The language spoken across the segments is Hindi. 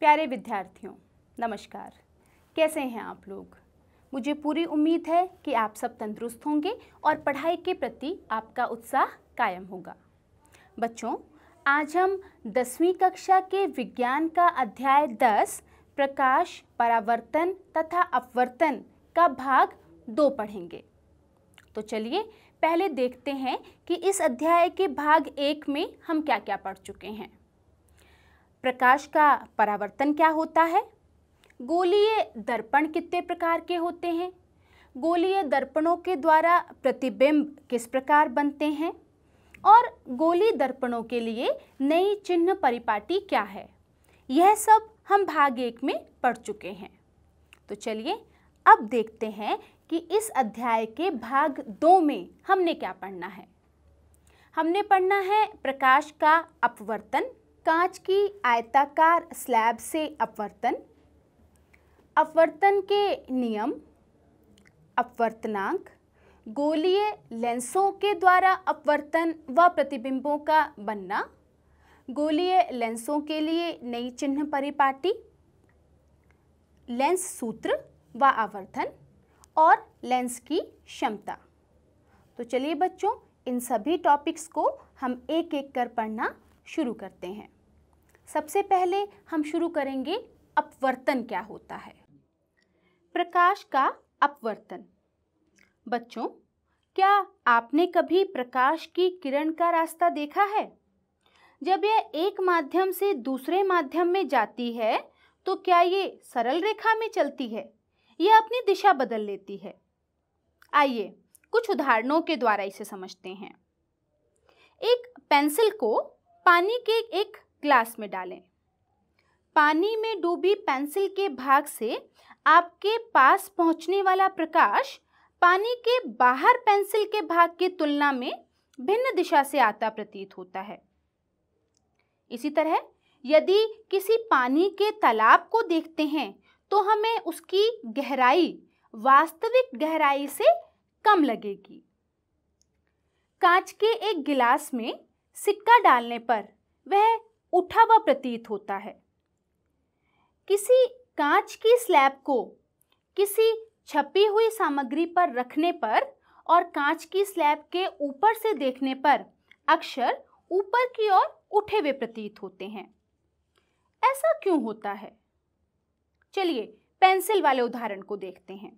प्यारे विद्यार्थियों नमस्कार कैसे हैं आप लोग मुझे पूरी उम्मीद है कि आप सब तंदुरुस्त होंगे और पढ़ाई के प्रति आपका उत्साह कायम होगा बच्चों आज हम दसवीं कक्षा के विज्ञान का अध्याय दस प्रकाश परावर्तन तथा अपवर्तन का भाग दो पढ़ेंगे तो चलिए पहले देखते हैं कि इस अध्याय के भाग एक में हम क्या क्या पढ़ चुके हैं प्रकाश का परावर्तन क्या होता है गोलीय दर्पण कितने प्रकार के होते हैं गोलीय दर्पणों के द्वारा प्रतिबिंब किस प्रकार बनते हैं और गोली दर्पणों के लिए नई चिन्ह परिपाटी क्या है यह सब हम भाग एक में पढ़ चुके हैं तो चलिए अब देखते हैं कि इस अध्याय के भाग दो में हमने क्या पढ़ना है हमने पढ़ना है प्रकाश का अपवर्तन कांच की आयताकार स्लैब से अपवर्तन अपवर्तन के नियम अपवर्तनांक गोलीय लेंसों के द्वारा अपवर्तन व प्रतिबिंबों का बनना गोलीय लेंसों के लिए नई चिन्ह परिपाटी लेंस सूत्र व आवर्धन और लेंस की क्षमता तो चलिए बच्चों इन सभी टॉपिक्स को हम एक एक कर पढ़ना शुरू करते हैं सबसे पहले हम शुरू करेंगे अपवर्तन क्या होता है प्रकाश का अपवर्तन बच्चों क्या आपने कभी प्रकाश की किरण का रास्ता देखा है जब यह एक माध्यम से दूसरे माध्यम में जाती है तो क्या ये सरल रेखा में चलती है यह अपनी दिशा बदल लेती है आइए कुछ उदाहरणों के द्वारा इसे समझते हैं एक पेंसिल को पानी के एक ग्लास में डालें पानी में डूबी पेंसिल के भाग से आपके पास पहुंचने वाला प्रकाश पानी के बाहर पेंसिल के भाग की तुलना में भिन्न दिशा से आता प्रतीत होता है इसी तरह यदि किसी पानी के तालाब को देखते हैं तो हमें उसकी गहराई वास्तविक गहराई से कम लगेगी कांच के एक गिलास में सिक्का डालने पर वह उठा हुआ प्रतीत होता है किसी कांच की स्लैब को किसी छपी हुई सामग्री पर रखने पर और कांच की स्लैब के ऊपर से देखने पर अक्षर ऊपर की ओर उठे हुए प्रतीत होते हैं ऐसा क्यों होता है चलिए पेंसिल वाले उदाहरण को देखते हैं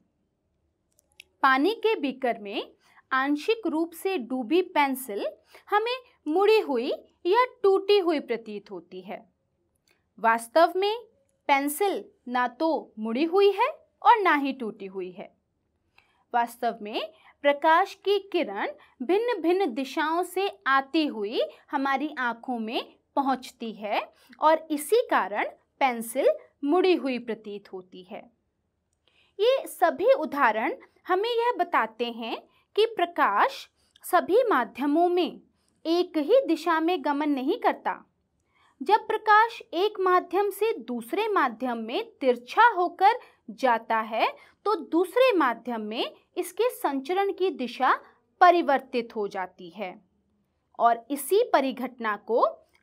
पानी के बीकर में आंशिक रूप से डूबी पेंसिल हमें मुड़ी हुई या टूटी हुई प्रतीत होती है वास्तव में पेंसिल ना तो मुड़ी हुई है और ना ही टूटी हुई है वास्तव में प्रकाश की किरण भिन्न भिन्न दिशाओं से आती हुई हमारी आँखों में पहुँचती है और इसी कारण पेंसिल मुड़ी हुई प्रतीत होती है ये सभी उदाहरण हमें यह बताते हैं कि प्रकाश सभी माध्यमों में एक ही दिशा में गमन नहीं करता जब प्रकाश एक माध्यम से दूसरे माध्यम में तिरछा होकर जाता है तो दूसरे माध्यम में इसके संचरण की दिशा परिवर्तित हो जाती है और इसी परिघटना को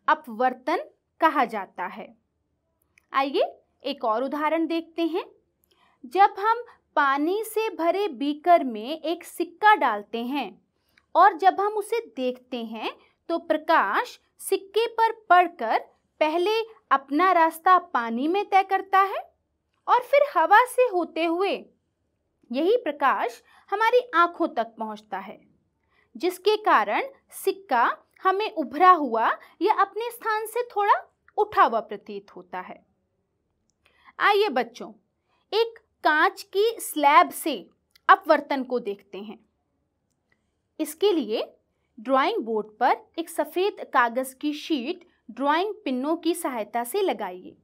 अपवर्तन कहा जाता है आइए एक और उदाहरण देखते हैं जब हम पानी से भरे बीकर में एक सिक्का डालते हैं और जब हम उसे देखते हैं तो प्रकाश सिक्के पर पड़कर पहले अपना रास्ता पानी में तय करता है और फिर हवा से होते हुए यही प्रकाश हमारी आंखों तक पहुंचता है जिसके कारण सिक्का हमें उभरा हुआ या अपने स्थान से थोड़ा उठा हुआ प्रतीत होता है आइए बच्चों एक कांच की स्लैब से अपवर्तन को देखते हैं इसके लिए ड्राइंग बोर्ड पर एक सफ़ेद कागज़ की शीट ड्राइंग पिनों की सहायता से लगाइए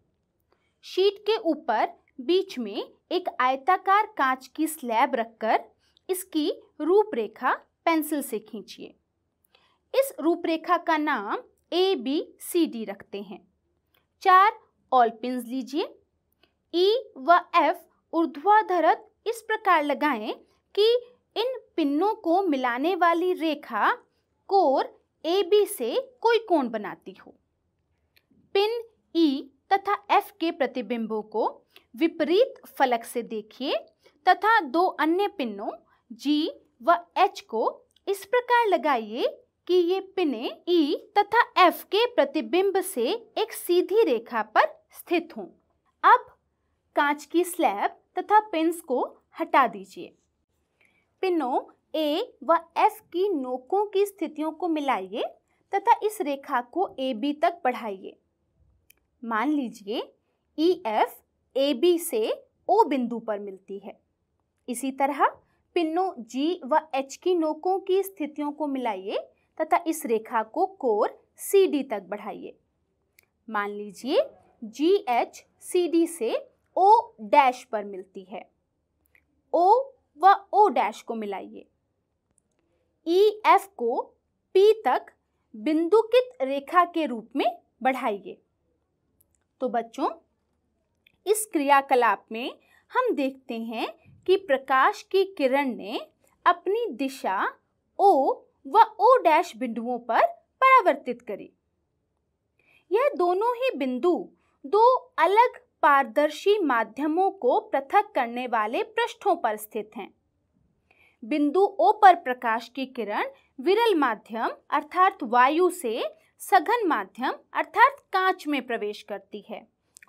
शीट के ऊपर बीच में एक आयताकार कांच की स्लैब रखकर इसकी रूपरेखा पेंसिल से खींचिए इस रूपरेखा का नाम ए बी सी डी रखते हैं चार ऑल पिंस लीजिए ई e व एफ ऊर्ध्वाधरत इस प्रकार लगाएं कि इन पिन्नों को मिलाने वाली रेखा कोर ए बी से कोई कोण बनाती हो पिन ई e तथा एफ के प्रतिबिंबों को विपरीत फलक से देखिए तथा दो अन्य पिनों जी व एच को इस प्रकार लगाइए कि ये पिने ई e तथा एफ के प्रतिबिंब से एक सीधी रेखा पर स्थित हों अब कांच की स्लैब तथा पिंस को हटा दीजिए पिनों ए व एफ की नोकों की स्थितियों को मिलाइए तथा इस रेखा को ए बी तक बढ़ाइए मान लीजिए ई एफ ए बी से ओ बिंदु पर मिलती है इसी तरह पिनों जी व एच की नोकों की स्थितियों को मिलाइए तथा इस रेखा को कोर सी डी तक बढ़ाइए मान लीजिए जी एच सी डी से ओ डैश पर मिलती है ओ व ओ डैश को मिलाइए ई एफ को पी तक बिंदुकित रेखा के रूप में बढ़ाइए तो बच्चों इस क्रियाकलाप में हम देखते हैं कि प्रकाश की किरण ने अपनी दिशा ओ व ओ डैश बिंदुओं पर परावर्तित करी यह दोनों ही बिंदु दो अलग पारदर्शी माध्यमों को पृथक करने वाले पृष्ठों पर स्थित हैं बिंदु ओ पर प्रकाश की किरण विरल माध्यम अर्थात वायु से सघन माध्यम अर्थात कांच में प्रवेश करती है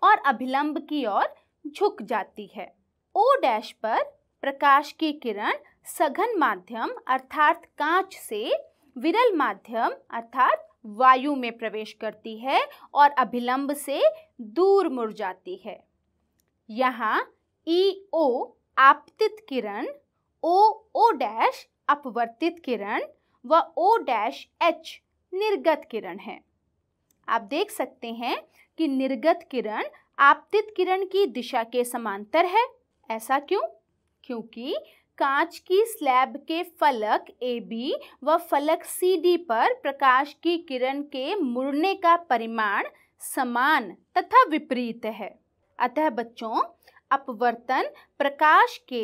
और अभिलंब की ओर झुक जाती है ओ डैश पर प्रकाश की किरण सघन माध्यम अर्थात कांच से विरल माध्यम अर्थात वायु में प्रवेश करती है और अभिलंब से दूर मुड़ जाती है यहाँ ई e ओ आपतित किरण ओ ओ डैश अपवर्तित किरण व ओ डैश एच निर्गत किरण है आप देख सकते हैं कि निर्गत किरण आपतित किरण की दिशा के समांतर है ऐसा क्यों क्योंकि कांच की स्लैब के फलक ए बी व फलक सी डी पर प्रकाश की किरण के मुड़ने का परिमाण समान तथा विपरीत है अतः बच्चों अपवर्तन प्रकाश के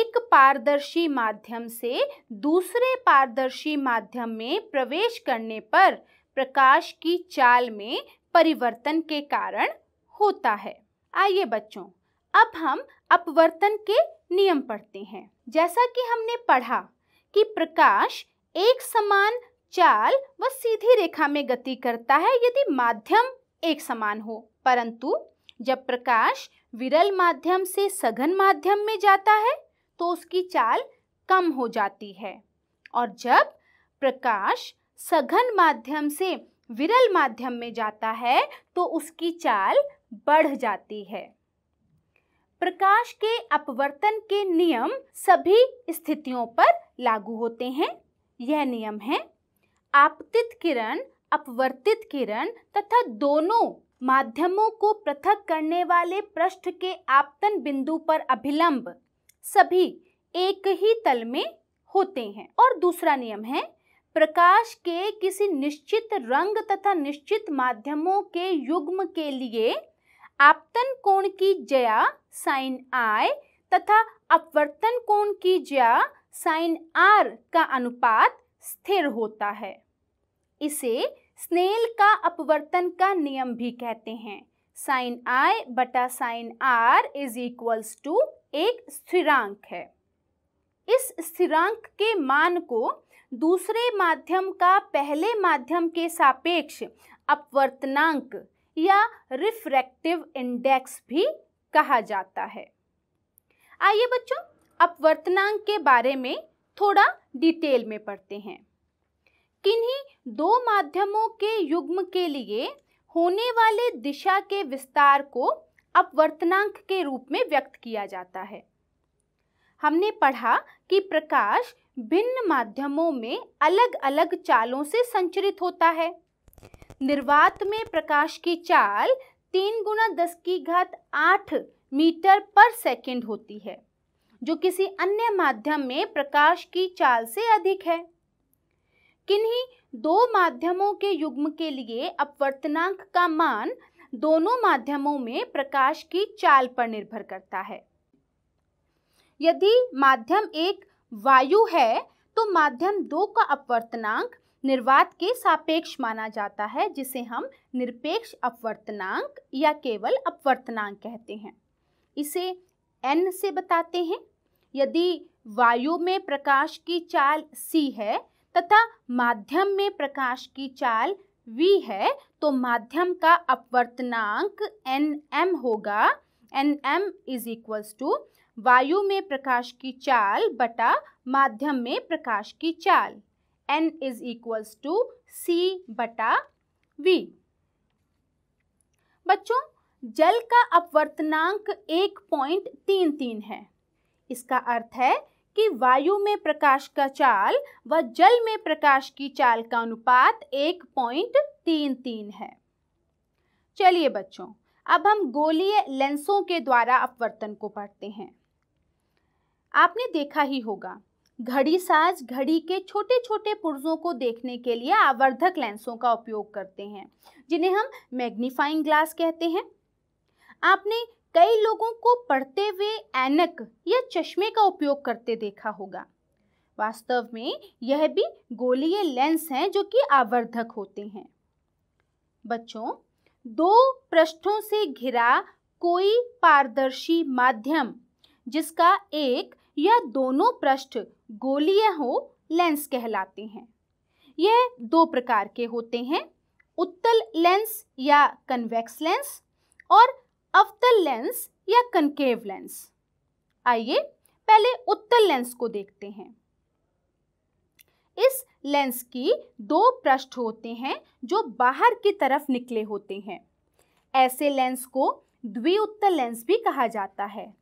एक पारदर्शी माध्यम से दूसरे पारदर्शी माध्यम में प्रवेश करने पर प्रकाश की चाल में परिवर्तन के कारण होता है आइए बच्चों अब हम अपवर्तन के नियम पढ़ते हैं जैसा कि हमने पढ़ा कि प्रकाश एक समान चाल व सीधी रेखा में गति करता है यदि माध्यम एक समान हो परंतु जब प्रकाश विरल माध्यम से सघन माध्यम में जाता है तो उसकी चाल कम हो जाती है और जब प्रकाश सघन माध्यम से विरल माध्यम में जाता है तो उसकी चाल बढ़ जाती है प्रकाश के अपवर्तन के नियम सभी स्थितियों पर लागू होते हैं यह नियम है आपतित किरण अपवर्तित किरण तथा दोनों माध्यमों को पृथक करने वाले पृष्ठ के आपतन बिंदु पर अभिलंब सभी एक ही तल में होते हैं और दूसरा नियम है प्रकाश के किसी निश्चित रंग तथा निश्चित माध्यमों के युग्म के लिए आपतन कोण की जया साइन आई तथा अपवर्तन कोण की जया साइन आर का अनुपात स्थिर होता है इसे स्नेल का अपवर्तन का नियम भी कहते हैं साइन आई बटा sine r is equals to एक स्थिरांक है इस स्थिरांक के मान को दूसरे माध्यम का पहले माध्यम के सापेक्ष अपवर्तनांक या रिफ्रैक्टिव इंडेक्स भी कहा जाता है आइए बच्चों अपवर्तनांक के बारे में थोड़ा डिटेल में पढ़ते हैं किन्हीं दो माध्यमों के युग्म के लिए होने वाले दिशा के विस्तार को अपवर्तनांक के रूप में व्यक्त किया जाता है हमने पढ़ा कि प्रकाश भिन्न माध्यमों में अलग अलग चालों से संचरित होता है निर्वात में प्रकाश की चाल तीन गुना दस की घात आठ मीटर पर सेकंड होती है जो किसी अन्य माध्यम में प्रकाश की चाल से अधिक है किन्हीं दो माध्यमों के युग्म के लिए अपवर्तनांक का मान दोनों माध्यमों में प्रकाश की चाल पर निर्भर करता है यदि माध्यम एक वायु है तो माध्यम दो का अपवर्तनांक निर्वात के सापेक्ष माना जाता है जिसे हम निरपेक्ष अपवर्तनांक या केवल अपवर्तनांक कहते हैं इसे एन से बताते हैं यदि वायु में प्रकाश की चाल सी है तथा माध्यम में प्रकाश की चाल वी है तो माध्यम का अपवर्तनांक एन एम होगा N M is equals to वायु में प्रकाश की चाल बटा माध्यम में प्रकाश की चाल N is equals to C बटा वी बच्चों जल का अपवर्तनांक एक पॉइंट तीन तीन है इसका अर्थ है कि वायु में प्रकाश का चाल व जल में प्रकाश की चाल का अनुपात एक पॉइंट तीन तीन है चलिए बच्चों अब हम गोलीय लेंसों के द्वारा अपवर्तन को पढ़ते हैं आपने देखा ही होगा घड़ी साज घड़ी के छोटे छोटे पुर्जों को देखने के लिए आवर्धक लेंसों का उपयोग करते हैं जिन्हें हम मैग्नीफाइंग ग्लास कहते हैं आपने कई लोगों को पढ़ते हुए ऐनक या चश्मे का उपयोग करते देखा होगा वास्तव में यह भी गोलीय लेंस हैं जो कि आवर्धक होते हैं बच्चों दो पृष्ठों से घिरा कोई पारदर्शी माध्यम जिसका एक या दोनों पृष्ठ गोलीय हो लेंस कहलाते हैं यह दो प्रकार के होते हैं उत्तल लेंस या कन्वेक्स लेंस और अवतल लेंस या कनकेव लेंस आइए पहले उत्तल लेंस को देखते हैं इस लेंस की दो पृष्ठ होते हैं जो बाहर की तरफ निकले होते हैं ऐसे लेंस को द्वि उत्तल लेंस भी कहा जाता है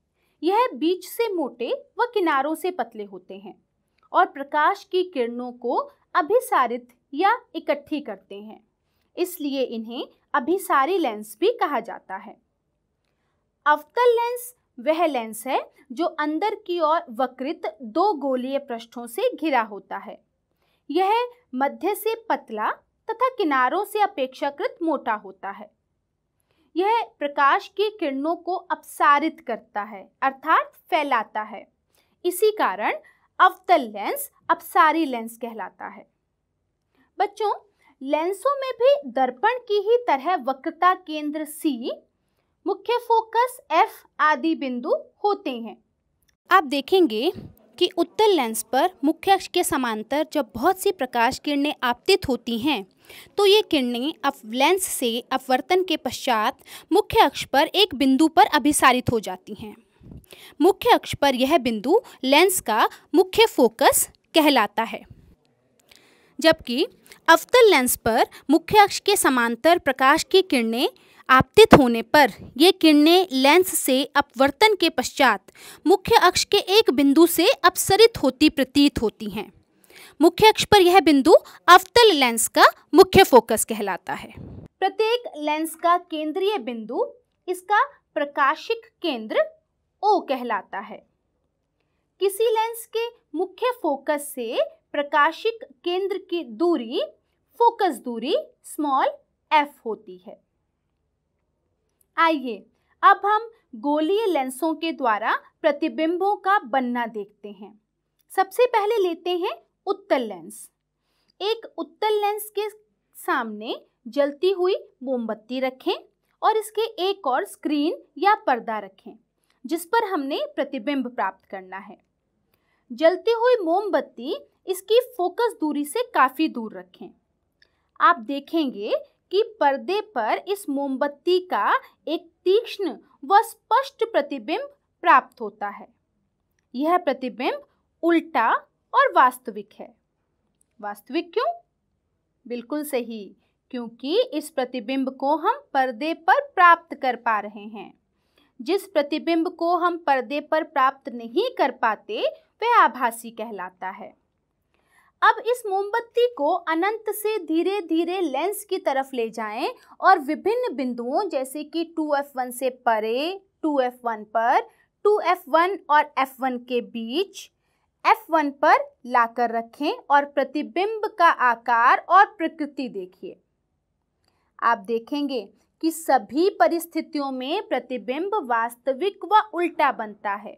यह बीच से मोटे व किनारों से पतले होते हैं और प्रकाश की किरणों को अभिसारित या इकट्ठी करते हैं इसलिए इन्हें अभिसारी लेंस भी कहा जाता है अवतल लेंस वह लेंस है जो अंदर की ओर वक्रित दो गोलीय पृष्ठों से घिरा होता है यह मध्य से पतला तथा किनारों से अपेक्षाकृत मोटा होता है यह प्रकाश की किरणों को अपसारित करता है अर्थात फैलाता है इसी कारण अवतल लेंस अपसारी लेंस कहलाता है बच्चों लेंसों में भी दर्पण की ही तरह वक्रता केंद्र सी मुख्य फोकस एफ आदि बिंदु होते हैं आप देखेंगे कि उत्तल लेंस पर मुख्य अक्ष के समांतर जब बहुत सी प्रकाश किरणें आपतित होती हैं तो ये किरणें अब लेंस से अपवर्तन के पश्चात मुख्य अक्ष पर एक बिंदु पर अभिसारित हो जाती हैं मुख्य अक्ष पर यह बिंदु लेंस का मुख्य फोकस कहलाता है जबकि अवतल लेंस पर मुख्य अक्ष के समांतर प्रकाश की किरणें आपतित होने पर ये किरणें लेंस से अपवर्तन के पश्चात मुख्य अक्ष के एक बिंदु से अपसरित होती प्रतीत होती हैं मुख्य अक्ष पर यह बिंदु अवतल लेंस का मुख्य फोकस कहलाता है प्रत्येक लेंस का केंद्रीय बिंदु इसका प्रकाशिक केंद्र ओ कहलाता है किसी लेंस के मुख्य फोकस से प्रकाशिक केंद्र की दूरी फोकस दूरी स्मॉल एफ होती है आइए अब हम गोलीय लेंसों के द्वारा प्रतिबिंबों का बनना देखते हैं सबसे पहले लेते हैं उत्तल लेंस एक उत्तल लेंस के सामने जलती हुई मोमबत्ती रखें और इसके एक और स्क्रीन या पर्दा रखें जिस पर हमने प्रतिबिंब प्राप्त करना है जलती हुई मोमबत्ती इसकी फोकस दूरी से काफ़ी दूर रखें आप देखेंगे कि पर्दे पर इस मोमबत्ती का एक तीक्ष्ण व स्पष्ट प्रतिबिंब प्राप्त होता है यह प्रतिबिंब उल्टा और वास्तविक है वास्तविक क्यों बिल्कुल सही क्योंकि इस प्रतिबिंब को हम पर्दे पर प्राप्त कर पा रहे हैं जिस प्रतिबिंब को हम पर्दे पर प्राप्त नहीं कर पाते वह आभासी कहलाता है अब इस मोमबत्ती को अनंत से धीरे धीरे लेंस की तरफ ले जाएं और विभिन्न बिंदुओं जैसे कि 2f1 से परे 2f1 पर 2f1 और f1 के बीच f1 पर लाकर रखें और प्रतिबिंब का आकार और प्रकृति देखिए आप देखेंगे कि सभी परिस्थितियों में प्रतिबिंब वास्तविक व वा उल्टा बनता है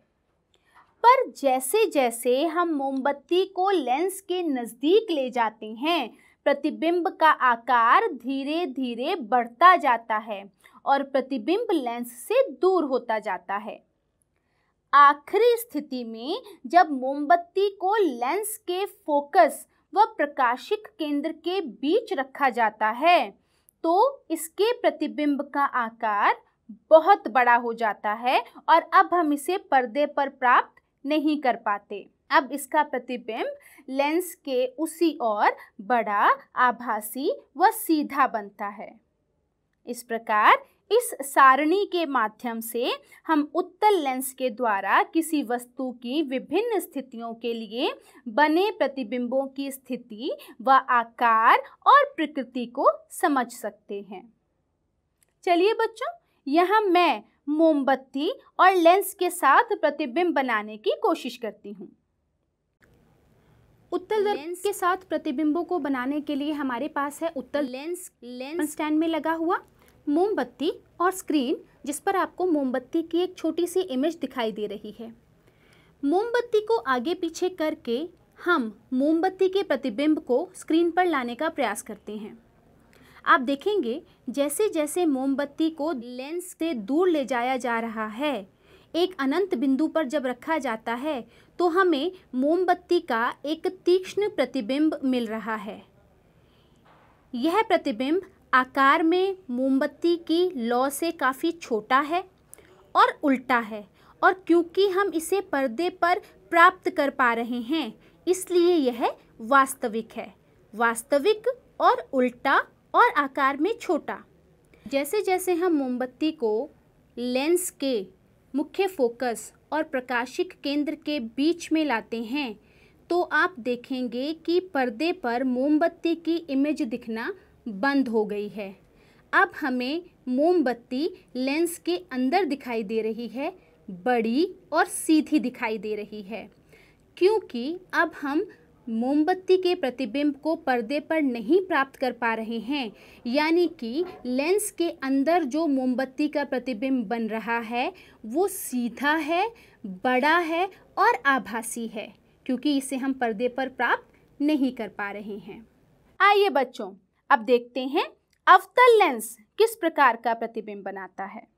पर जैसे जैसे हम मोमबत्ती को लेंस के नज़दीक ले जाते हैं प्रतिबिंब का आकार धीरे धीरे बढ़ता जाता है और प्रतिबिंब लेंस से दूर होता जाता है आखिरी स्थिति में जब मोमबत्ती को लेंस के फोकस व प्रकाशिक केंद्र के बीच रखा जाता है तो इसके प्रतिबिंब का आकार बहुत बड़ा हो जाता है और अब हम इसे पर्दे पर प्राप्त नहीं कर पाते अब इसका प्रतिबिंब लेंस के उसी ओर बड़ा आभासी व सीधा बनता है इस प्रकार इस सारणी के माध्यम से हम उत्तल लेंस के द्वारा किसी वस्तु की विभिन्न स्थितियों के लिए बने प्रतिबिंबों की स्थिति व आकार और प्रकृति को समझ सकते हैं चलिए बच्चों यहाँ मैं मोमबत्ती और लेंस के साथ प्रतिबिंब बनाने की कोशिश करती हूँ उत्तल लेंस के साथ प्रतिबिंबों को बनाने के लिए हमारे पास है उत्तल लेंस लेंस स्टैंड में लगा हुआ मोमबत्ती और स्क्रीन जिस पर आपको मोमबत्ती की एक छोटी सी इमेज दिखाई दे रही है मोमबत्ती को आगे पीछे करके हम मोमबत्ती के प्रतिबिंब को स्क्रीन पर लाने का प्रयास करते हैं आप देखेंगे जैसे जैसे मोमबत्ती को लेंस से दूर ले जाया जा रहा है एक अनंत बिंदु पर जब रखा जाता है तो हमें मोमबत्ती का एक तीक्ष्ण प्रतिबिंब मिल रहा है यह प्रतिबिंब आकार में मोमबत्ती की लौ से काफ़ी छोटा है और उल्टा है और क्योंकि हम इसे पर्दे पर प्राप्त कर पा रहे हैं इसलिए यह वास्तविक है वास्तविक और उल्टा और आकार में छोटा जैसे जैसे हम मोमबत्ती को लेंस के मुख्य फोकस और प्रकाशिक केंद्र के बीच में लाते हैं तो आप देखेंगे कि पर्दे पर मोमबत्ती की इमेज दिखना बंद हो गई है अब हमें मोमबत्ती लेंस के अंदर दिखाई दे रही है बड़ी और सीधी दिखाई दे रही है क्योंकि अब हम मोमबत्ती के प्रतिबिंब को पर्दे पर नहीं प्राप्त कर पा रहे हैं यानी कि लेंस के अंदर जो मोमबत्ती का प्रतिबिंब बन रहा है वो सीधा है बड़ा है और आभासी है क्योंकि इसे हम पर्दे पर प्राप्त नहीं कर पा रहे हैं आइए बच्चों अब देखते हैं अवतल लेंस किस प्रकार का प्रतिबिंब बनाता है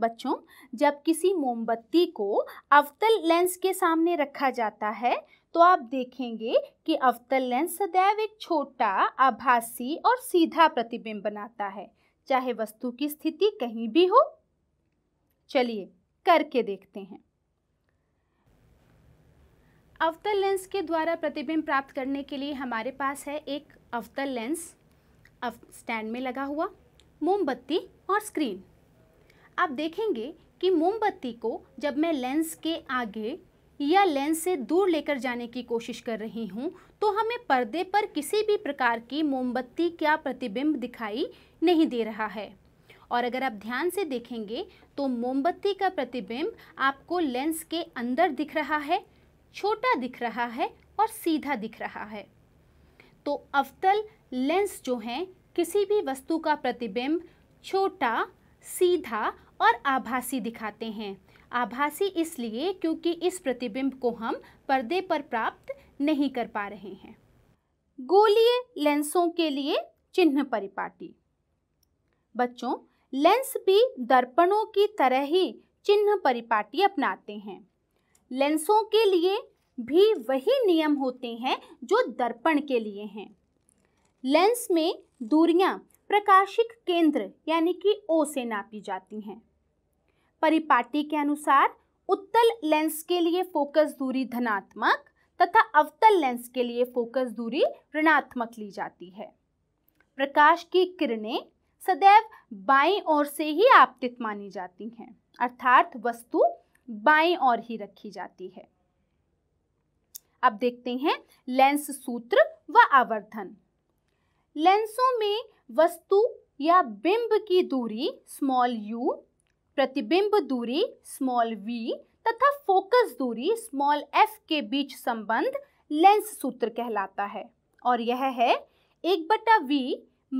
बच्चों जब किसी मोमबत्ती को अवतल लेंस के सामने रखा जाता है तो आप देखेंगे कि अवतल लेंस सदैव एक छोटा आभासी और सीधा प्रतिबिंब बनाता है चाहे वस्तु की स्थिति कहीं भी हो चलिए करके देखते हैं अवतल लेंस के द्वारा प्रतिबिंब प्राप्त करने के लिए हमारे पास है एक अवतल लेंस अव स्टैंड में लगा हुआ मोमबत्ती और स्क्रीन आप देखेंगे कि मोमबत्ती को जब मैं लेंस के आगे या लेंस से दूर लेकर जाने की कोशिश कर रही हूँ तो हमें पर्दे पर किसी भी प्रकार की मोमबत्ती का प्रतिबिंब दिखाई नहीं दे रहा है और अगर आप ध्यान से देखेंगे तो मोमबत्ती का प्रतिबिंब आपको लेंस के अंदर दिख रहा है छोटा दिख रहा है और सीधा दिख रहा है तो अवतल लेंस जो हैं किसी भी वस्तु का प्रतिबिंब छोटा सीधा और आभासी दिखाते हैं आभासी इसलिए क्योंकि इस प्रतिबिंब को हम पर्दे पर प्राप्त नहीं कर पा रहे हैं गोलीय लेंसों के लिए चिन्ह परिपाटी बच्चों लेंस भी दर्पणों की तरह ही चिन्ह परिपाटी अपनाते हैं लेंसों के लिए भी वही नियम होते हैं जो दर्पण के लिए हैं लेंस में दूरियां प्रकाशिक केंद्र यानी कि ओ से नापी जाती हैं परिपाटी के अनुसार उत्तल लेंस के लिए फोकस दूरी धनात्मक तथा अवतल लेंस के लिए फोकस दूरी ऋणात्मक ली जाती है प्रकाश की किरणें सदैव बाई ओर से ही आपतित मानी जाती हैं अर्थात वस्तु बाई ओर ही रखी जाती है अब देखते हैं लेंस सूत्र व आवर्धन लेंसों में वस्तु या बिंब की दूरी स्मॉल यू प्रतिबिंब दूरी स्मॉल वी तथा फोकस दूरी स्मॉल एफ के बीच संबंध लेंस सूत्र कहलाता है और यह है एक बटा वी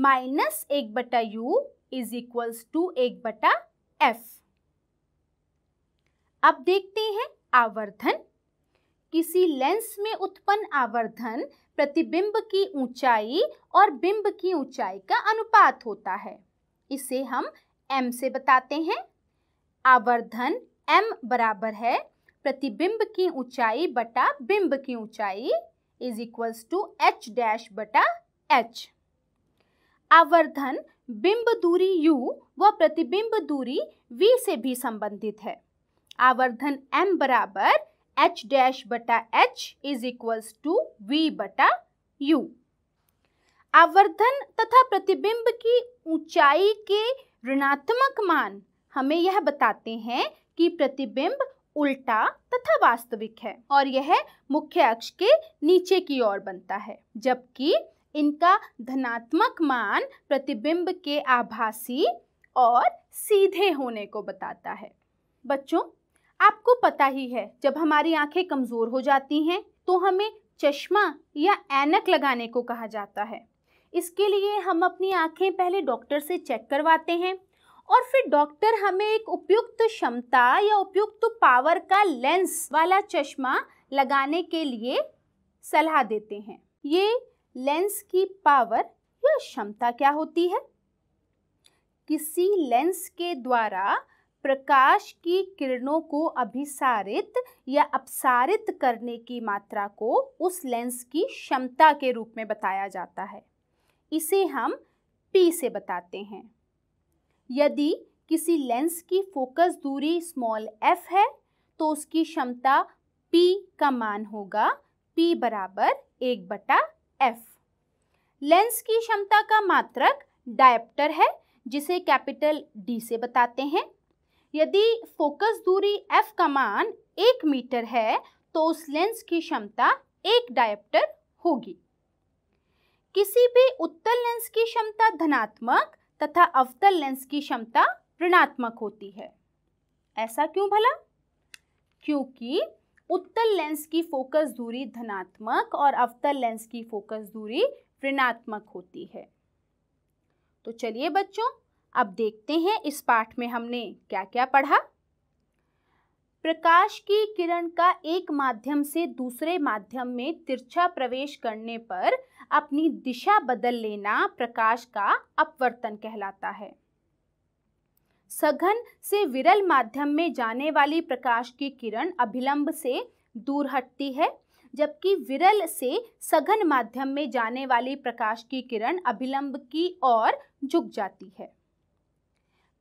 माइनस एक बटा यू इज इक्वल्स टू एक बटा एफ अब देखते हैं आवर्धन किसी लेंस में उत्पन्न आवर्धन प्रतिबिंब की ऊंचाई और बिंब की ऊंचाई का अनुपात होता है इसे हम एम से बताते हैं आवर्धन m बराबर है प्रतिबिंब की ऊंचाई बटा बिंब की ऊंचाई is equals to h dash बटा एच आवर्धन बिंब दूरी u व प्रतिबिंब दूरी v से भी संबंधित है आवर्धन m बराबर एच डैश बटा h is equals to v बटा यू आवर्धन तथा प्रतिबिंब की ऊंचाई के ऋणात्मक मान हमें यह बताते हैं कि प्रतिबिंब उल्टा तथा वास्तविक है और यह मुख्य अक्ष के नीचे की ओर बनता है जबकि इनका धनात्मक मान प्रतिबिंब के आभासी और सीधे होने को बताता है बच्चों आपको पता ही है जब हमारी आंखें कमज़ोर हो जाती हैं तो हमें चश्मा या ऐनक लगाने को कहा जाता है इसके लिए हम अपनी आंखें पहले डॉक्टर से चेक करवाते हैं और फिर डॉक्टर हमें एक उपयुक्त क्षमता या उपयुक्त पावर का लेंस वाला चश्मा लगाने के लिए सलाह देते हैं ये लेंस की पावर या क्षमता क्या होती है किसी लेंस के द्वारा प्रकाश की किरणों को अभिसारित या अपसारित करने की मात्रा को उस लेंस की क्षमता के रूप में बताया जाता है इसे हम पी से बताते हैं यदि किसी लेंस की फोकस दूरी स्मॉल एफ है तो उसकी क्षमता पी का मान होगा पी बराबर एक बटा एफ लेंस की क्षमता का मात्रक डायप्टर है जिसे कैपिटल डी से बताते हैं यदि फोकस दूरी एफ का मान एक मीटर है तो उस लेंस की क्षमता एक डायप्टर होगी किसी भी उत्तल लेंस की क्षमता धनात्मक तथा अवतल लेंस की क्षमता ऋणात्मक होती है ऐसा क्यों भला क्योंकि उत्तल लेंस की फोकस दूरी धनात्मक और अवतल लेंस की फोकस दूरी ऋणात्मक होती है तो चलिए बच्चों अब देखते हैं इस पाठ में हमने क्या क्या पढ़ा प्रकाश की किरण का एक माध्यम से दूसरे माध्यम में तिरछा प्रवेश करने पर अपनी दिशा बदल लेना प्रकाश का अपवर्तन कहलाता है सघन से विरल माध्यम में जाने वाली प्रकाश की किरण अभिलंब से दूर हटती है जबकि विरल से सघन माध्यम में जाने वाली प्रकाश की किरण अभिलंब की ओर झुक जाती है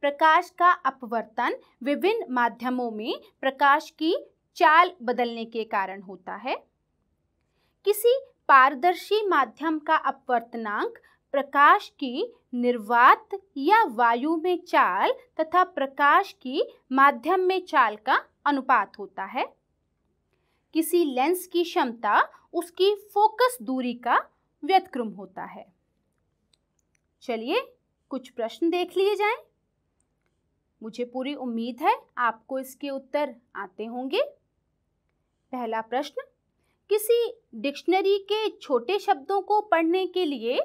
प्रकाश का अपवर्तन विभिन्न माध्यमों में प्रकाश की चाल बदलने के कारण होता है किसी पारदर्शी माध्यम का अपवर्तनांक प्रकाश की निर्वात या वायु में चाल तथा प्रकाश की माध्यम में चाल का अनुपात होता है किसी लेंस की क्षमता उसकी फोकस दूरी का व्यतक्रम होता है चलिए कुछ प्रश्न देख लिए जाएं। मुझे पूरी उम्मीद है आपको इसके उत्तर आते होंगे पहला प्रश्न किसी डिक्शनरी के छोटे शब्दों को पढ़ने के लिए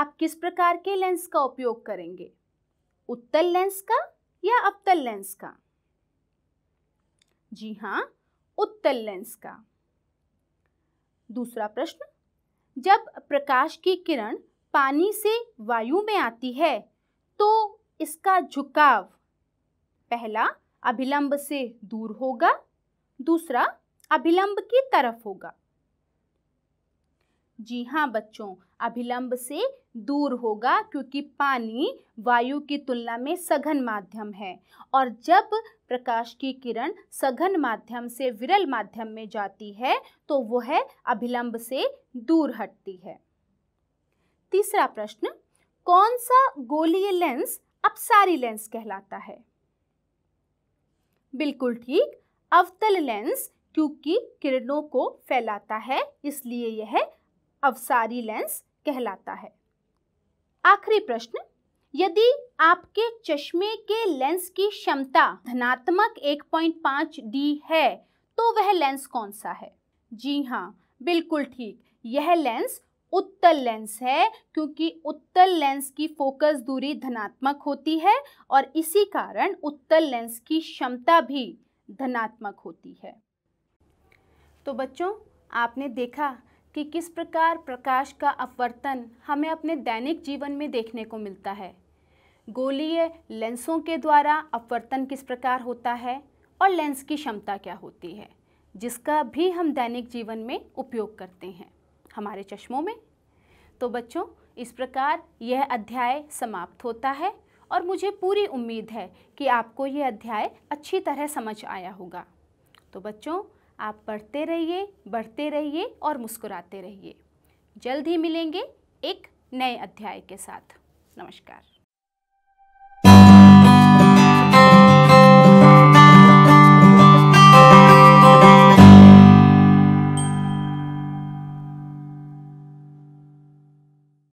आप किस प्रकार के लेंस का उपयोग करेंगे उत्तल लेंस का या अवतल लेंस का जी हाँ उत्तल लेंस का दूसरा प्रश्न जब प्रकाश की किरण पानी से वायु में आती है तो इसका झुकाव पहला अभिलंब से दूर होगा दूसरा अभिलंब की तरफ होगा जी हाँ बच्चों अभिलंब से दूर होगा क्योंकि पानी वायु की तुलना में सघन माध्यम है और जब प्रकाश की किरण सघन माध्यम से विरल माध्यम में जाती है तो वह अभिलंब से दूर हटती है तीसरा प्रश्न कौन सा गोलीय लेंस अपसारी लेंस कहलाता है बिल्कुल ठीक अवतल लेंस क्योंकि किरणों को फैलाता है इसलिए यह अवसारी लेंस कहलाता है आखिरी प्रश्न यदि आपके चश्मे के लेंस की क्षमता धनात्मक 1.5 डी है तो वह लेंस कौन सा है जी हाँ बिल्कुल ठीक यह लेंस उत्तल लेंस है क्योंकि उत्तल लेंस की फोकस दूरी धनात्मक होती है और इसी कारण उत्तल लेंस की क्षमता भी धनात्मक होती है तो बच्चों आपने देखा कि किस प्रकार प्रकाश का अपवर्तन हमें अपने दैनिक जीवन में देखने को मिलता है गोलीय लेंसों के द्वारा अपवर्तन किस प्रकार होता है और लेंस की क्षमता क्या होती है जिसका भी हम दैनिक जीवन में उपयोग करते हैं हमारे चश्मों में तो बच्चों इस प्रकार यह अध्याय समाप्त होता है और मुझे पूरी उम्मीद है कि आपको यह अध्याय अच्छी तरह समझ आया होगा तो बच्चों आप पढ़ते रहिए बढ़ते रहिए और मुस्कुराते रहिए जल्द ही मिलेंगे एक नए अध्याय के साथ नमस्कार